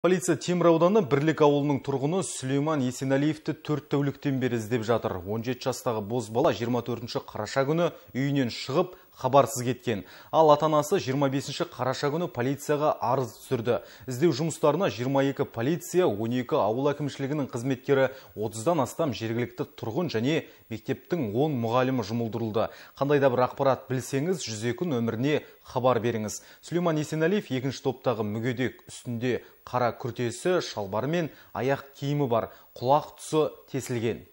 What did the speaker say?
Полиция Темір ауданы Бірлік ауылының тұрғыны Сүлейман Есеналиевті төрт тәуліктен бері іздеп жатыр. 17 жастағы Бозбала бала 24 қараша күні үйінен шығып, хабарсыз кеткен. Ал атанасы 25 қараша күні полицияға арыз түсірді. Іздеу жұмыстарына 22 полиция, 12 ауыл әкімшілігінің қызметкері, 30-дан астам жергілікті тұрғын және мектептің 10 мұғалімі жұмылдырылды. Қандай да бір ақпарат білсеңіз, 102 нөміріне хабар беріңіз. Сүлейман Есенәлиев екінші топтағы мүгедек үстінде қара күртесі, шалбары мен аяқ киімі бар. Құлақ тұсы тесілген.